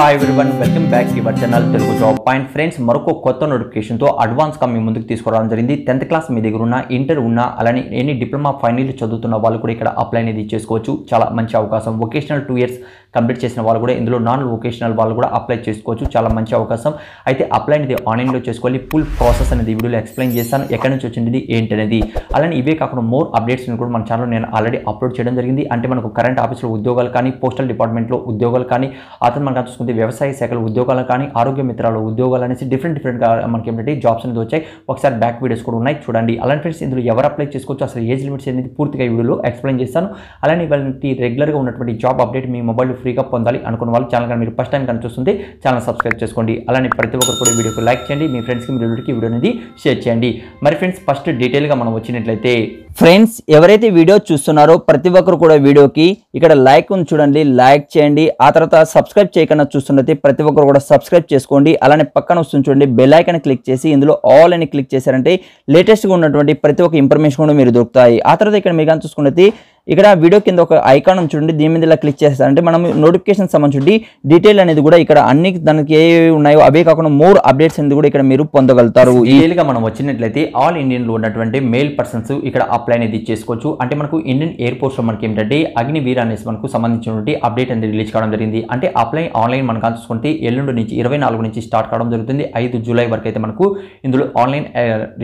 hi everyone welcome back to our channel Telugu job point friends మరొక కొత్త నోటిఫికేషన్తో అడ్వాన్స్గా మీ ముందుకు తీసుకురావడం జరిగింది టెన్త్ క్లాస్ మీ దగ్గర ఉన్న ఇంటర్ ఉన్న అలానే ఎనీ డిప్లొమా ఫైనల్ చదువుతున్న వాళ్ళు కూడా ఇక్కడ అప్లై అనేది చేసుకోవచ్చు చాలా మంచి అవకాశం వొకేషనల్ టూ ఇయర్స్ కంప్లీట్ చేసిన వాళ్ళు కూడా ఇందులో నాన్ వొకేషనల్ వాళ్ళు కూడా అప్లై చేసుకోవచ్చు చాలా మంచి అవకాశం అయితే అప్లై అనేది ఆన్లైన్లో చేసుకోవాలి ఫుల్ ప్రాసెస్ అనేది వీడియోలో ఎక్స్ప్లెయిన్ చేస్తాను ఎక్కడి నుంచి వచ్చింది ఏంటి అనేది అలానే ఇవే కాకుండా మోర్ అప్డేట్స్ కూడా మన ఛానల్ నేను ఆల్రెడీ అప్లోడ్ చేయడం జరిగింది అంటే మనకు కరెంట్ ఆఫీసులో ఉద్యోగాలు కానీ పోస్టల్ డిపార్ట్మెంట్లో ఉద్యోగాలు కానీ అతను మనం చూసుకుంటే వ్యవసాయ శాఖలో ఉద్యోగాలు కానీ ఆరోగ్య మిత్రాలు ఉద్యోగాలు అనేసి డిఫరెంట్ డిఫరెంట్గా మనకి ఏంటంటే జాబ్స్ అనేది వచ్చాయి ఒకసారి బ్యాక్ వీడియోస్ కూడా ఉన్నాయి చూడండి అలాంటి ఫ్రెండ్స్ ఇందులో ఎవరు అప్లై చేసుకోవచ్చు అసలు ఏజ్ లిమిట్స్ అనేది పూర్తిగా వీడియోలో ఎక్స్ప్లెయిన్ చేస్తాను అలానే ఇవాళ రెగ్యులర్గా ఉన్నటువంటి జాబ్ అప్డేట్ మీ మొబైల్ ఫ్రీగా పొందాలి అనుకున్న వాళ్ళు ఛానల్ కానీ మీరు ఫస్ట్ టైం కానీ చూస్తుంది ఛానల్ సబ్స్క్రైబ్ చేసుకోండి అలానే ప్రతి ఒక్కరు కూడా వీడియోకి లైక్ చేయండి మీ ఫ్రెండ్స్కి మీ రిలేటివ్కి వీడియో అనేది షేర్ చేయండి మరి ఫ్రెండ్స్ ఫస్ట్ డీటెయిల్గా మనం వచ్చినట్లయితే ఫ్రెండ్స్ ఎవరైతే వీడియో చూస్తున్నారో ప్రతి ఒక్కరు కూడా వీడియోకి ఇక్కడ లైక్ ఉంది చూడండి లైక్ చేయండి ఆ తర్వాత సబ్స్క్రైబ్ చేయకుండా చూస్తున్నట్టే ప్రతి ఒక్కరు కూడా సబ్స్క్రైబ్ చేసుకోండి అలానే పక్కన వస్తుంది చూడండి బెల్లైకన్ క్లిక్ చేసి ఇందులో ఆల్ అని క్లిక్ చేశారంటే లేటెస్ట్గా ఉన్నటువంటి ప్రతి ఒక్క ఇన్ఫర్మేషన్ కూడా మీరు దొరుకుతాయి ఆ తర్వాత ఇక్కడ మీకు కానీ చూసుకున్నది ఇక్కడ వీడియో కింద ఒక ఐకాన్ చూడండి దీని మీద ఇలా క్లిక్ చేస్తారంటే మనం నోటిఫికేషన్ సంబంధించి డీటెయిల్ అనేది కూడా ఇక్కడ అన్ని దానికి ఏ ఉన్నాయో అవే కాకుండా మోర్ అప్డేట్స్ అనేది కూడా ఇక్కడ మీరు పొందగలుగుతారు గా మనం వచ్చినట్లయితే ఆల్ ఇండియన్లో ఉన్నటువంటి మెయిల్ పర్సన్స్ ఇక్కడ అప్లై అనేది చేసుకోవచ్చు అంటే మనకు ఇండియన్ లో మనకి ఏంటంటే అగ్నివీర్ అనేసి మనకు సంబంధించినటువంటి అప్డేట్ అనేది రిలీజ్ కావడం జరిగింది అంటే అప్లై ఆన్లైన్ మనం కాల్చుకుంటే ఎల్లుండి నుంచి ఇరవై నాలుగు నుంచి స్టార్ట్ కావడం జరుగుతుంది ఐదు జూలై వరకు అయితే మనకు ఇందులో ఆన్లైన్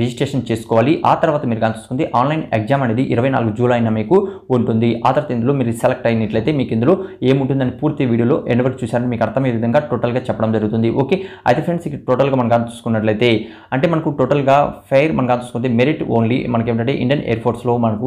రిజిస్ట్రేషన్ eh, చేసుకోవాలి ఆ తర్వాత మీరు కాల్చుకుంటే ఆన్లైన్ ఎగ్జామ్ అనేది ఇరవై నాలుగు జూలైన మీకు ఉంటుంది ఆ తర్వాత ఇందులో మీరు సెలెక్ట్ అయినట్లయితే మీకు ఇందులో ఏముంటుందని పూర్తి వీడియోలో ఎండ్ చూసారని మీకు అర్థమయ్యే విధంగా టోటల్గా చెప్పడం జరుగుతుంది ఓకే అయితే ఫ్రెండ్స్ ఇక్కడ టోటల్గా మనం చూసుకున్నట్లయితే అంటే మనకు టోటల్గా ఫైర్ మనం చూసుకుంటే మెరిట్ ఓన్లీ మనకి ఏంటంటే ఇండియన్ ఎయిర్ ఫోర్స్లో మనకు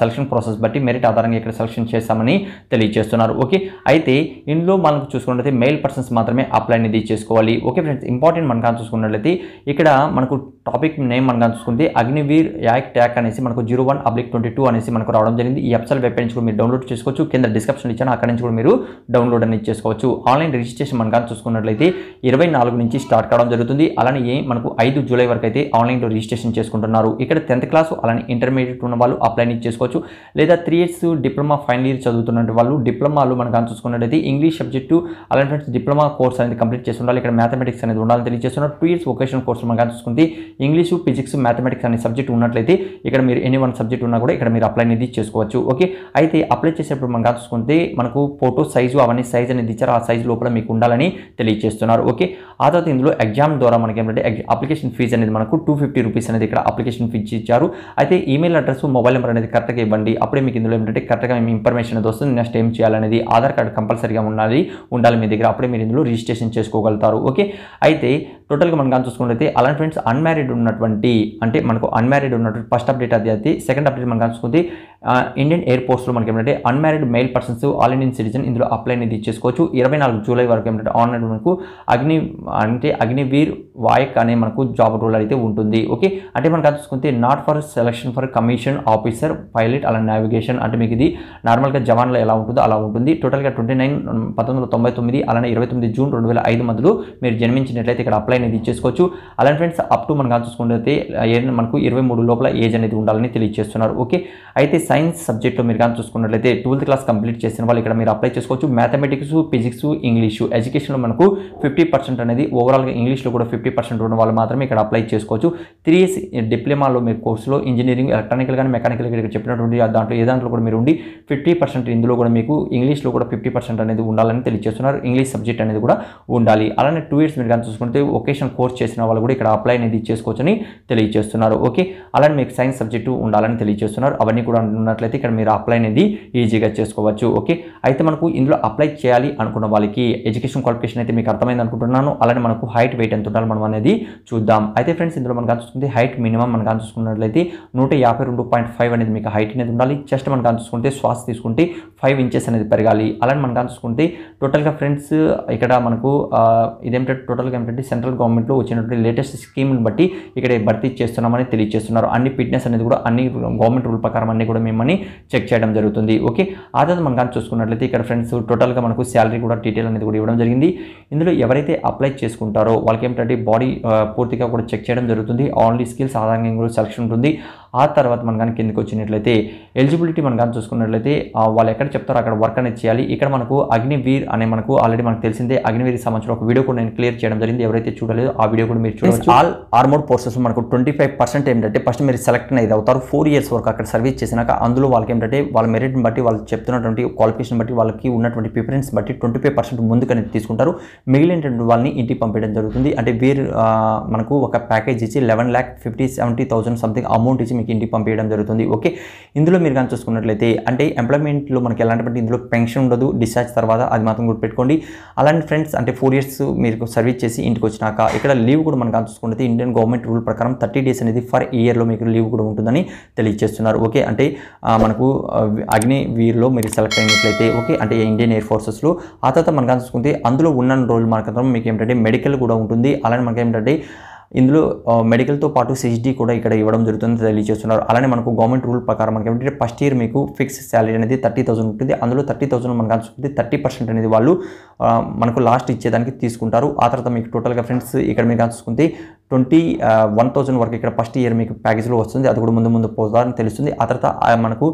సెలక్షన్ ప్రాసెస్ బట్టి మెరిట్ ఆధారంగా ఇక్కడ సెలక్షన్ చేస్తామని తెలియజేస్తున్నారు ఓకే అయితే ఇందులో మనకు చూసుకున్నట్లయితే మెయిల్ పర్సన్స్ మాత్రమే అప్లై అనేది చేసుకోవాలి ఓకే ఫ్రెండ్స్ ఇంపార్టెంట్ మనం చూసుకున్నట్లయితే ఇక్కడ మనకు టాపిక్ నేమ్ మనం అనుకుంది అగ్నివీర్ యాక్ ట్యాక్ అనేసి మనకు zero one oblique twenty two అనేసి మనకు రావడం జరిగింది ఈ వెబ్సైట్ వెబ్ నుంచి కూడా మీరు డౌన్లోడ్ చేసుకోవచ్చు కింద డిస్క్రిప్షన్ ఇచ్చాను అక్కడ నుంచి కూడా మీరు డౌన్లోడ్ అనేది చేసుకోవచ్చు ఆన్లైన్ రిజిస్ట్రేషన్ మనం కానీ చూసుకున్నట్లయితే ఇరవై నాలుగు నుంచి స్టార్ట్ కావడం జరుగుతుంది అలానే మనకు ఐదు జూలై వరకు అయితే ఆన్లైన్లో రిజిస్ట్రేషన్ చేసుకుంటున్నారు ఇక్కడ టెన్త్ క్లాస్ అలానే ఇంటర్మీడియట్ ఉన్న వాళ్ళు అప్లై చేసుకోవచ్చు లేదా three years diploma final year చదువుతున్న వాళ్ళు డిప్లొమాలు మనం కానీ చూసుకున్నట్లయితే ఇంగ్లీష్ సబ్జెక్టు అలాంటి డిప్లొమా కోర్స్ అనేది కంప్లీట్ చేసి ఉండాలి ఇక్కడ మ్యాథమెటిక్స్ అనేది ఉండాలని తెలియజేస్తున్నారు టూ ఇయర్స్ వొకేషన్ కోర్స్ మనం కానీ చూసుకుంది ఇంగ్లీషు ఫిజిక్స్ మ్యాథమెటిక్స్ అనే సబ్జెక్ట్ ఉన్నట్లయితే ఇక్కడ మీరు ఎనీ వన్ సబ్జెక్ట్ ఉన్నా కూడా ఇక్కడ మీరు అప్లై అనేది చేసుకోవచ్చు ఓకే అయితే అప్లై చేసేటప్పుడు మనం చూసుకుంటే మనకు ఫోటో సైజు అవన్నీ సైజ్ అనేది ఇచ్చారు ఆ సైజు లోపల మీకు ఉండాలని తెలియజేస్తున్నారు ఓకే ఆ తర్వాత ఇందులో ఎగ్జామ్ ద్వారా మనకి ఏమంటే అప్లికేషన్ ఫీజు అనేది మనకు టూ ఫిఫ్టీ రూపీస్ అనేది ఇక్కడ అప్లికేషన్ ఫీజు ఇచ్చారు అయితే ఈమెయిల్ అడ్రస్ మొబైల్ నెంబర్ అనేది కరెక్ట్గా ఇవ్వండి అప్పుడే మీకు ఇందులో ఏంటంటే కరెక్ట్గా మేము ఇన్ఫర్మేషన్ అనేది వస్తుంది నెక్స్ట్ ఏం చేయాలనేది ఆధార్ కార్డు కంపల్సరీగా ఉండాలి ఉండాలి మీ దగ్గర అప్పుడే మీరు ఇందులో రిజిస్ట్రేషన్ చేసుకోగలుగుతారు ఓకే అయితే టోటల్గా మనం కానీ చూసుకున్నట్లయితే అలాంటి ఫ్రెండ్స్ అన్మ్యారీడ్ మ్యారీడ్ ఉన్నటువంటి అంటే మనకు అన్మ్యారీడ్ ఉన్నటువంటి ఫస్ట్ అప్డేట్ అది అది సెకండ్ అప్డేట్ మనం కలుసుకుంది ఇండియన్ ఎయిర్ పోస్ట్లో మనకి ఏంటంటే unmarried male persons all Indian citizen ఇందులో అప్లై అనేది ఇచ్చేసుకోవచ్చు ఇరవై నాలుగు జూలై వరకు ఏమంటే ఆన్లైన్ మనకు అగ్ని అంటే అగ్నివీర్ వాయక్ అనే మనకు జాబ్ రోల్ అయితే ఉంటుంది ఓకే అంటే మనం కలుసుకుంటే not for selection for commission officer pilot అలా నావిగేషన్ అంటే మీకు ఇది నార్మల్గా జవాన్లో ఎలా ఉంటుందో అలా ఉంటుంది టోటల్గా ట్వంటీ నైన్ పంతొమ్మిది వందల తొంభై తొమ్మిది అలానే ఇరవై తొమ్మిది జూన్ రెండు వేల ఐదు మధ్యలో మీరు జన్మించినట్లయితే ఇక్కడ అప్లై అనేది ఇచ్చేసుకోవచ్చు అలాంటి ఫ్రెండ్స్ అప్ టు మనకు ప్రకారం చూసుకుంటే మనకు ఇరవై మూడు లోపల ఏజ్ అనేది ఉండాలని తెలియజేస్తున్నారు ఓకే అయితే సైన్స్ సబ్జెక్ట్లో మీరు కానీ చూసుకున్నట్లయితే ట్వెల్త్ క్లాస్ కంప్లీట్ చేసిన వాళ్ళు ఇక్కడ మీరు అప్లై చేసుకోవచ్చు మ్యాథమెటిక్స్ ఫిజిక్స్ ఇంగ్లీషు ఎడ్యుకేషన్లో మనకు ఫిఫ్టీ పర్సెంట్ అనేది ఓవరాల్గా ఇంగ్లీష్లో కూడా ఫిఫ్టీ పర్సెంట్ ఉన్న వాళ్ళు మాత్రమే ఇక్కడ అప్లై చేసుకోవచ్చు త్రీ ఇయర్స్ డిప్లొమాలో మీరు కోర్సులో ఇంజనీరింగ్ ఎలక్ట్రానికల్ కానీ మెకానికల్ ఇక్కడ చెప్పినటువంటి దాంట్లో ఏ దాంట్లో కూడా మీరు ఉండి ఫిఫ్టీ పర్సెంట్ ఇందులో కూడా మీకు ఇంగ్లీష్లో కూడా ఫిఫ్టీ పర్సెంట్ అనేది ఉండాలని తెలియజేస్తున్నారు ఇంగ్లీష్ సబ్జెక్ట్ అనేది కూడా ఉండాలి అలానే టూ ఇయర్స్ మీరు కానీ చూసుకుంటే ఒకేషన్ కోర్స్ చేసిన వాళ్ళు కూడా ఇక్కడ అప్లై అనేది చేసుకోవచ్చు తీసుకోవచ్చని తెలియజేస్తున్నారు ఓకే అలానే మీకు సైన్స్ సబ్జెక్టు ఉండాలని తెలియజేస్తున్నారు అవన్నీ కూడా ఉన్నట్లయితే ఇక్కడ మీరు అప్లై అనేది ఈజీగా చేసుకోవచ్చు ఓకే అయితే మనకు ఇందులో అప్లై చేయాలి అనుకున్న వాళ్ళకి ఎడ్యుకేషన్ క్వాలిఫికేషన్ అయితే మీకు అర్థమైంది అనుకుంటున్నాను అలానే మనకు హైట్ వెయిట్ ఎంత ఉండాలి మనం అనేది చూద్దాం అయితే ఫ్రెండ్స్ ఇందులో మనకు చూసుకుంటే హైట్ మినిమం మనకు చూసుకున్నట్లయితే నూట యాభై రెండు పాయింట్ ఫైవ్ అనేది మీకు హైట్ అనేది ఉండాలి చెస్ట్ మనకు చూసుకుంటే శ్వాస తీసుకుంటే ఫైవ్ ఇంచెస్ అనేది పెరగాలి అలానే మనకు చూసుకుంటే టోటల్గా ఫ్రెండ్స్ ఇక్కడ మనకు ఇదేమిటంటే టోటల్గా ఏమిటంటే సెంట్రల్ గవర్నమెంట్లో వచ్చినటువంటి లేటెస్ట్ స్కీమ్ని బట్టి ఇక్కడ భర్తీ చేస్తున్నామని తెలియజేస్తున్నారు అన్ని ఫిట్నెస్ అనేది కూడా అన్ని గవర్నమెంట్ రూల్ ప్రకారం అన్ని కూడా మిమ్మల్ని చెక్ చేయడం జరుగుతుంది ఓకే ఆ తర్వాత మనం కానీ చూసుకున్నట్లయితే ఇక్కడ ఫ్రెండ్స్ టోటల్గా మనకు శాలరీ కూడా డీటెయిల్ అనేది కూడా ఇవ్వడం జరిగింది ఇందులో ఎవరైతే అప్లై చేసుకుంటారో వాళ్ళకి ఏమిటంటే బాడీ పూర్తిగా కూడా చెక్ చేయడం జరుగుతుంది ఆన్లీ స్కిల్స్ ఆధారంగా కూడా సెలక్షన్ ఉంటుంది ఆ తర్వాత మనం కానీ కిందకి వచ్చినట్లయితే ఎలిజిబిలిటీ మనం కానీ చూసుకున్నట్లయితే వాళ్ళు ఎక్కడ చెప్తారో అక్కడ వర్క్ అనేది చేయాలి ఇక్కడ మనకు అగ్నివీర్ అనే మనకు ఆల్రెడీ మనకు తెలిసిందే అగ్నివీర్కి సంబంధించిన ఒక వీడియో కూడా నేను క్లియర్ చేయడం జరిగింది ఎవరైతే చూడలేదో ఆ వీడియో కూడా మీరు చూడవచ్చు ఆల్ ఆర్మోడ్ పోర్సెస్ మనకు ట్వంటీ ఫైవ్ పర్సెంట్ ఏంటంటే ఫస్ట్ మీరు సెలెక్ట్ అయితే అవుతారు ఫోర్ ఇయర్స్ వరకు అక్కడ సర్వీస్ చేసినాక అందులో వాళ్ళకి ఏంటంటే వాళ్ళ మెరిట్ని బట్టి వాళ్ళు చెప్తున్నటువంటి క్వాలిఫికేషన్ బట్టి వాళ్ళకి ఉన్నటువంటి ప్రిఫరెన్స్ బట్టి ట్వంటీ ఫైవ్ పర్సెంట్ ముందుకు తీసుకుంటారు మిగిలినటువంటి వాళ్ళని ఇంటికి పంపించడం జరుగుతుంది అంటే వీరు మనకు ఒక ప్యాకేజ్ ఇచ్చి eleven lakh fifty seventy thousand something amount ఇచ్చి మీకు ఇంటికి పంపించడం జరుగుతుంది ఓకే ఇందులో మీరు కానీ చూసుకున్నట్లయితే అంటే ఎంప్లాయ్మెంట్లో మనకి ఎలాంటి ఇందులో పెన్షన్ ఉండదు డిశ్చార్జ్ తర్వాత అది మాత్రం గుర్తుపెట్టుకోండి అలాంటి ఫ్రెండ్స్ అంటే ఫోర్ ఇయర్స్ మీరు సర్వీస్ చేసి ఇంటికి వచ్చినాక ఇక్కడ లీవ్ కూడా కానీ చూసుకుంటే ఇండియన్ గవర్నమెంట్ రూల్ ప్రకారం థర్టీ డేస్ అనేది ఫర్ ఇయర్లో మీకు లీవ్ కూడా ఉంటుందని తెలియజేస్తున్నారు ఓకే అంటే మనకు అగ్ని అగ్నివీర్లో మీరు సెలెక్ట్ అయినట్లయితే ఓకే అంటే ఇండియన్ ఎయిర్ ఫోర్సెస్లో ఆ తర్వాత మనం కానీ చూసుకుంటే అందులో ఉన్న రోజులు మనకు మీకు ఏంటంటే మెడికల్ కూడా ఉంటుంది అలానే మనకి ఏంటంటే ఇందులో మెడికల్తో పాటు సిహెచ్డీ కూడా ఇక్కడ ఇవ్వడం జరుగుతుంది తెలియజేస్తున్నారు అలానే మనకు గవర్నమెంట్ రూల్ ప్రకారం మనకి ఏంటంటే ఫస్ట్ ఇయర్ మీకు ఫిక్స్ శాలరీ అనేది థర్టీ థౌసండ్ ఉంటుంది అందులో థర్టీ థౌసండ్ మనకు అనుకుంటే థర్టీ పర్సెంట్ అనేది వాళ్ళు మనకు లాస్ట్ ఇచ్చేదానికి తీసుకుంటారు ఆ తర్వాత మీకు టోటల్గా ఫ్రెండ్స్ ఇక్కడ మీరు చూసుకుంటే ట్వంటీ వన్ థౌసండ్ వరకు ఇక్కడ ఫస్ట్ ఇయర్ మీకు ప్యాకేజ్లో వస్తుంది అది కూడా ముందు ముందు పోతారని తెలుస్తుంది ఆ తర్వాత మనకు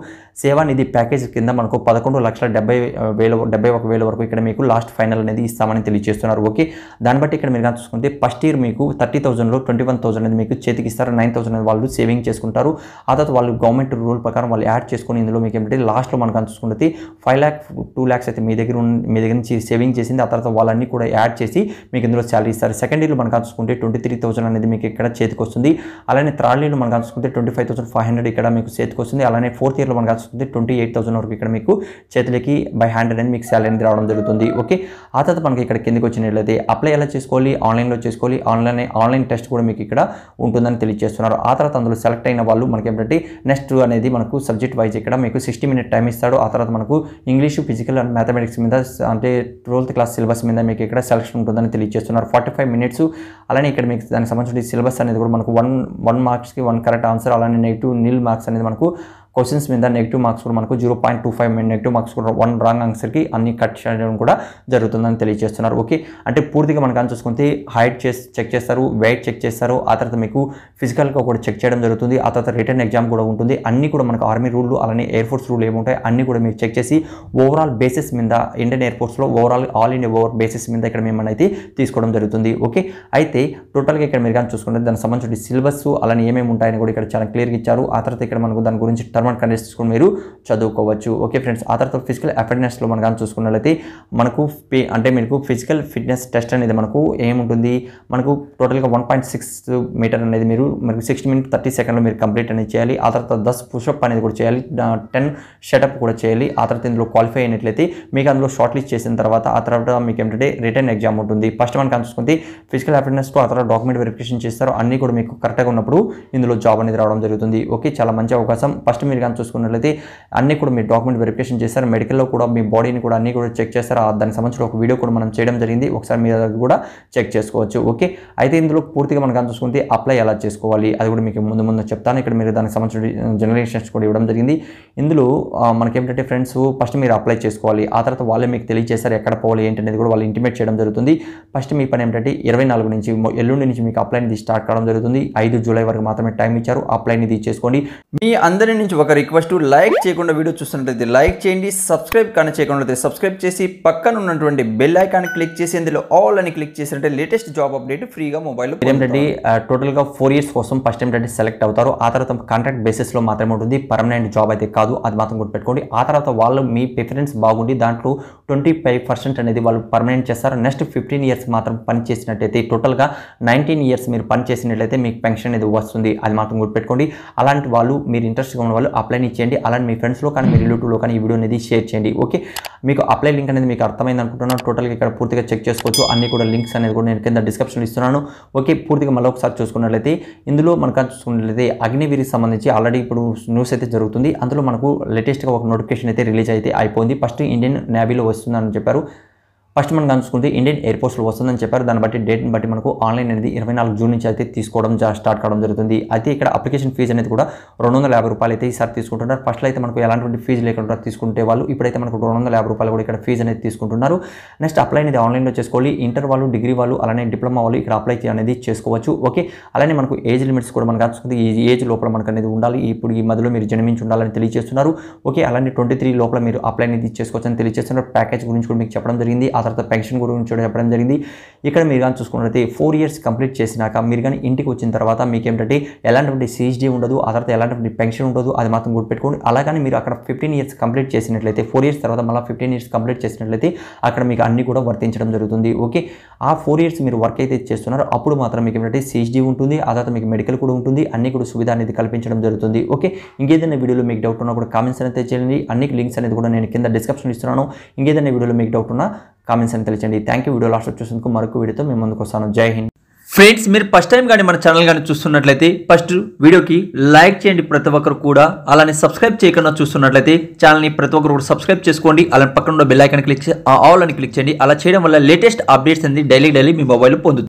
సేవానిధి ప్యాకేజ్ కింద మనకు పదకొండు లక్షల డెబ్బై వేల డెబ్బై ఒక వేల వరకు ఇక్కడ మీకు లాస్ట్ ఫైనల్ అనేది ఇస్తామని తెలియజేస్తున్నారు ఓకే దాన్ని బట్టి ఇక్కడ మీరు చూసుకుంటే ఫస్ట్ ఇయర్ మీకు థర్టీ థౌసండ్ థౌసండ్లో ట్వంటీ వన్ థౌసండ్ అనేది మీకు చేతికి ఇస్తారు నైన్ థౌసండ్ అనేది వాళ్ళు సేవింగ్ చేసుకుంటారు ఆ తర్వాత వాళ్ళు గవర్నమెంట్ రూల్ ప్రకారం వాళ్ళు యాడ్ చేసుకుని ఇందులో మీకు ఏంటంటే లాస్ట్లో మనకు చూసుకున్నది ఫైవ్ ల్యాక్ టూ ల్యాక్స్ అయితే మీ దగ్గర మీ దగ్గర నుంచి సేవింగ్ చేసింది ఆ తర్వాత వాళ్ళన్ని కూడా యాడ్ చేసి మీకు ఇందులో శాలరీ ఇస్తారు సెకండ్ ఇయర్లో మనకు అనుకుంటే ట్వంటీ త్రీ థౌసండ్ అనేది మీకు ఇక్కడ చేతికి వస్తుంది అలానే థర్డ్ ఇయర్లో మనకు అనుకుంటే twenty five thousand five hundred ఇక్కడ మీకు చేతికి వస్తుంది అలానే ఫోర్త్ ఇయర్లో మనకు అనుకుంటే ట్వంటీ ఎయిట్ థౌసండ్ వరకు ఇక్కడ మీకు చేతులకి బై హ్యాండ్ అనేది మీకు శాలరీ అనేది రావడం జరుగుతుంది ఓకే ఆ తర్వాత మనకి ఇక్కడ కిందకి వచ్చినట్లయితే అప్లై ఎలా చేసుకోవాలి ఆన్లైన్లో చేసుకోవాలి ఆన్లైన్ ఆన్లైన్ టెస్ట్ కూడా మీకు ఇక్కడ ఉంటుందని తెలియజేస్తున్నారు ఆ తర్వాత అందులో సెలెక్ట్ అయిన వాళ్ళు మనకి ఏంటంటే నెక్స్ట్ అనేది మనకు సబ్జెక్ట్ వైజ్ ఇక్కడ మీకు సిక్స్టీ మినిట్ టైం ఇస్తాడు ఆ తర్వాత మనకు ఇంగ్లీషు ఫిజికల్ అండ్ మ్యాథమెటిక్స్ మీద అంటే ట్వెల్త్ క్లాస్ సిలబస్ మీద మీకు ఇక్కడ సెలక్షన్ ఉంటుందని తెలియజేస్తున్నారు ఫార్టీ ఫైవ్ మినిట్స్ అలానే ఇక్కడ మీకు దానికి సంబంధించిన సిలబస్ అనేది కూడా మనకు వన్ వన్ మార్క్స్కి వన్ కరెక్ట్ ఆన్సర్ అలానే నెగిటివ్ నిల్ మార్క్స్ అనేది మనకు క్వశ్చన్స్ మీద నెగిటివ్ మార్క్స్ కూడా మనకు zero point two five negative marks కూడా వన్ రాంగ్ ఆన్సర్కి అన్ని కట్ చేయడం కూడా జరుగుతుందని తెలియజేస్తున్నారు ఓకే అంటే పూర్తిగా మనకు అని చూసుకుంటే హైట్ చేసి చెక్ చేస్తారు వెయిట్ చెక్ చేస్తారు ఆ తర్వాత మీకు ఫిజికల్గా కూడా చెక్ చేయడం జరుగుతుంది ఆ తర్వాత రిటర్న్ ఎగ్జామ్ కూడా ఉంటుంది అన్నీ కూడా మనకు ఆర్మీ రూల్ అలానే ఎయిర్ ఫోర్స్ రూల్ ఏముంటాయి అన్నీ కూడా మీరు చెక్ చేసి ఓవరాల్ బేసిస్ మీద ఇండియన్ ఎయిర్ ఫోర్స్లో overall all India over basis మీద ఇక్కడ మిమ్మల్ని అయితే తీసుకోవడం జరుగుతుంది ఓకే అయితే టోటల్గా ఇక్కడ మీరు కానీ చూసుకుంటే దానికి సంబంధించిన సిలబస్ అలానే ఏమేమి ఉంటాయని కూడా ఇక్కడ చాలా క్లియర్గా ఇచ్చారు ఆ తర్వాత ఇక్కడ మనకు దాని గురించి టర్మ్ ఫార్మాట్ కండిషన్స్ కూడా మీరు చదువుకోవచ్చు ఓకే ఫ్రెండ్స్ ఆ తర్వాత ఫిజికల్ అఫిట్నెస్లో మనం కానీ చూసుకున్నట్లయితే మనకు అంటే మీకు ఫిజికల్ ఫిట్నెస్ టెస్ట్ అనేది మనకు ఏముంటుంది మనకు టోటల్గా వన్ పాయింట్ సిక్స్ మీటర్ అనేది మీరు మనకు సిక్స్టీ మినిట్ థర్టీ సెకండ్లో మీరు కంప్లీట్ అనేది చేయాలి ఆ తర్వాత దస్ పుషప్ అనేది కూడా చేయాలి టెన్ షటప్ కూడా చేయాలి ఆ తర్వాత ఇందులో క్వాలిఫై అయినట్లయితే మీకు అందులో షార్ట్ లిస్ట్ చేసిన తర్వాత ఆ తర్వాత మీకు ఏంటంటే రిటర్న్ ఎగ్జామ్ ఉంటుంది ఫస్ట్ మనకు అనుకుంది ఫిజికల్ అఫిట్నెస్లో ఆ తర్వాత డాక్యుమెంట్ వెరిఫికేషన్ చేస్తారు అన్నీ కూడా మీకు కరెక్ట్గా ఉన్నప్పుడు ఇందులో జాబ్ అనేది రావడం జరుగుతుంది ఓకే చాలా మంచి అవకాశం ఫస్ట్ మీరు కానీ చూసుకున్నట్లయితే అన్నీ కూడా మీరు డాక్యుమెంట్ వెరిఫికేషన్ చేస్తారు మెడికల్లో కూడా మీ బాడీని కూడా అన్ని కూడా చెక్ చేస్తారు దానికి సంబంధించిన ఒక వీడియో కూడా మనం చేయడం జరిగింది ఒకసారి మీరు అది కూడా చెక్ చేసుకోవచ్చు ఓకే అయితే ఇందులో పూర్తిగా మనం కానీ చూసుకుంటే అప్లై ఎలా చేసుకోవాలి అది కూడా మీకు ముందు ముందు చెప్తాను ఇక్కడ మీరు దానికి సంబంధించిన జనరేషన్స్ కూడా ఇవ్వడం జరిగింది ఇందులో మనకేమిటంటే ఫ్రెండ్స్ ఫస్ట్ మీరు అప్లై చేసుకోవాలి ఆ తర్వాత వాళ్ళే మీకు తెలియజేస్తారు ఎక్కడ పోవాలి ఏంటనేది కూడా వాళ్ళు ఇంటిమేట్ చేయడం జరుగుతుంది ఫస్ట్ మీ పని ఏంటంటే ఇరవై నాలుగు నుంచి ఎల్లుండి నుంచి మీకు అప్లై అనేది స్టార్ట్ కావడం జరుగుతుంది ఐదు జూలై వరకు మాత్రమే టైం ఇచ్చారు అప్లై అనేది చేసుకోండి మీ అందరి నుంచి ఒక రిక్వెస్ట్ లైక్ చేయకుండా వీడియో చూస్తున్నట్లయితే లైక్ చేయండి సబ్స్క్రైబ్ కానీ చేయకుండా సబ్స్క్రైబ్ చేసి పక్కన ఉన్నటువంటి బెల్ ఐకాన్ క్లిక్ చేసి ఇందులో ఆల్ అని క్లిక్ చేసినట్టే లేటెస్ట్ జాబ్ అప్డేట్ ఫ్రీగా మొబైల్ ఏంటంటే టోటల్గా ఫోర్ ఇయర్స్ కోసం ఫస్ట్ ఏంటంటే సెలెక్ట్ అవుతారు ఆ తర్వాత కాంట్రాక్ట్ బేసిస్లో మాత్రమే ఉంటుంది పర్మనెంట్ జాబ్ అయితే కాదు అది మాత్రం గుర్తుపెట్టుకోండి ఆ తర్వాత వాళ్ళు మీ ప్రిఫరెన్స్ బాగుండి దాంట్లో ట్వంటీ ఫైవ్ పర్సెంట్ అనేది వాళ్ళు పర్మనెంట్ చేస్తారు నెక్స్ట్ ఫిఫ్టీన్ ఇయర్స్ మాత్రం పని చేసినట్టయితే టోటల్గా నైన్టీన్ ఇయర్స్ మీరు పని చేసినట్లయితే మీకు పెన్షన్ అనేది వస్తుంది అది మాత్రం గుర్తుపెట్టుకోండి అలాంటి వాళ్ళు మీరు ఇంట్రెస్ట్గా ఉన్న వాళ్ళు అప్లైని ఇచ్చేయండి అలానే మీ ఫ్రెండ్స్లో కానీ మీ రిలేటివ్లో కానీ ఈ వీడియో అనేది షేర్ చేయండి ఓకే మీకు అప్లై లింక్ అనేది మీకు అర్థమైంది అనుకుంటున్నాను టోటల్గా ఇక్కడ పూర్తిగా చెక్ చేసుకోవచ్చు అన్ని కూడా లింక్స్ అనేది కూడా నేను కింద డిస్క్రిప్షన్ ఇస్తున్నాను ఓకే పూర్తిగా మళ్ళీ ఒకసారి చూసుకున్నట్లయితే ఇందులో మనకు చూసుకున్నట్లయితే అగ్నివీరికి సంబంధించి ఆల్రెడీ ఇప్పుడు న్యూస్ అయితే జరుగుతుంది అందులో మనకు లేటెస్ట్గా ఒక నోటిఫికేషన్ అయితే రిలీజ్ అయితే అయిపోయింది ఫస్ట్ ఇండియన్ నేవీలో వస్తుందని చెప్పారు ఫస్ట్ మనం కనుసుకుంటే ఇండియన్ ఎయిర్ ఫోర్స్లో వస్తుందని చెప్పారు దాన్ని బట్టి డేట్ని బట్టి మనకు ఆన్లైన్ అనేది ఇరవై నాలుగు జూన్ నుంచి అయితే తీసుకోవడం స్టార్ట్ కావడం జరుగుతుంది అయితే ఇక్కడ అప్లికేషన్ ఫీజు అనేది కూడా రెండు వందల యాభై రూపాయలు అయితే ఈసారి తీసుకుంటున్నారు ఫస్ట్లో అయితే మనకు ఎలాంటి ఫీజు లేకుండా తీసుకుంటే వాళ్ళు ఇప్పుడైతే మనకు రెండు వందల యాభై రూపాయలు కూడా ఇక్కడ ఫీజు అనేది తీసుకుంటున్నారు నెక్స్ట్ అప్లై అనేది ఆన్లైన్లో చేసుకోవాలి ఇంటర్ వాళ్ళు డిగ్రీ వాళ్ళు అలానే డిప్లొమా వాళ్ళు ఇక్కడ అప్లై అనేది చేసుకోవచ్చు ఓకే అలానే మనకు ఏజ్ లిమిట్స్ కూడా మనకు కనుసుకుంది ఈ ఏజ్ లోపల మనకు అనేది ఉండాలి ఇప్పుడు ఈ మధ్యలో మీరు జన్మించి ఉండాలని తెలియజేస్తున్నారు ఓకే అలానే ట్వంటీ త్రీ లోపల మీరు అప్లై అనేది చేసుకోవచ్చు అని తెలియజేస్తున్నారు ప్యాకేజ్ గురించి కూడా మీకు చెప్పడం జరిగింది ఆ తర్వాత పెన్షన్ గురించి కూడా చెప్పడం జరిగింది ఇక్కడ మీరు కానీ చూసుకున్నట్లయితే ఫోర్ ఇయర్స్ కంప్లీట్ చేసినాక మీరు కానీ ఇంటికి వచ్చిన తర్వాత మీకు ఏంటంటే ఎలాంటి సిహెచ్డీ ఉండదు ఆ తర్వాత ఎలాంటి పెన్షన్ ఉండదు అది మాత్రం గుర్తుపెట్టుకోండి అలాగని మీరు అక్కడ ఫిఫ్టీన్ ఇయర్స్ కంప్లీట్ చేసినట్లయితే ఫోర్ ఇయర్స్ తర్వాత మళ్ళీ ఫిఫ్టీన్ ఇయర్స్ కంప్లీట్ చేసినట్లయితే అక్కడ మీకు అన్ని కూడా వర్తించడం జరుగుతుంది ఓకే ఆ ఫోర్ ఇయర్స్ మీరు వర్క్ అయితే చేస్తున్నారో అప్పుడు మాత్రం మీకు ఏంటంటే సిహెచ్డీ ఉంటుంది ఆ తర్వాత మీకు మెడికల్ కూడా ఉంటుంది అన్ని కూడా సువిధ అనేది కల్పించడం జరుగుతుంది ఓకే ఇంకేదైనా వీడియోలో మీకు డౌట్ ఉన్నా కూడా కామెంట్స్ అనేది చేయండి అన్ని లింక్స్ అనేది కూడా నేను కింద డిస్క్రిప్షన్ ఇస్తున్నాను ఇంకేదైనా వీడియోలో మీకు డౌట్ ఉన్నా కామెంట్స్ అని తెలియచండి థ్యాంక్ యూ వీడియో లాస్ట్ చూసేందుకు మరొక వీడియోతో మేము ముందుకు వస్తాను జై హింద్ ఫ్రెండ్స్ మీరు ఫస్ట్ టైం కానీ మన ఛానల్ కానీ చూస్తున్నట్లయితే ఫస్ట్ వీడియోకి లైక్ చేయండి ప్రతి ఒక్కరు కూడా అలానే సబ్స్క్రైబ్ చేయకుండా చూస్తున్నట్లయితే ఛానల్ని ప్రతి ఒక్కరు కూడా సబ్స్క్రైబ్ చేసుకోండి అలానే పక్కన ఉన్న క్లిక్ ఐకాన్ ఆ ఆల్ అని క్లిక్ చేయండి అలా చేయడం వల్ల లేటెస్ట్ అప్డేట్స్ అనేది డైలీ డైలీ మీ మొబైల్ పొందుతుంది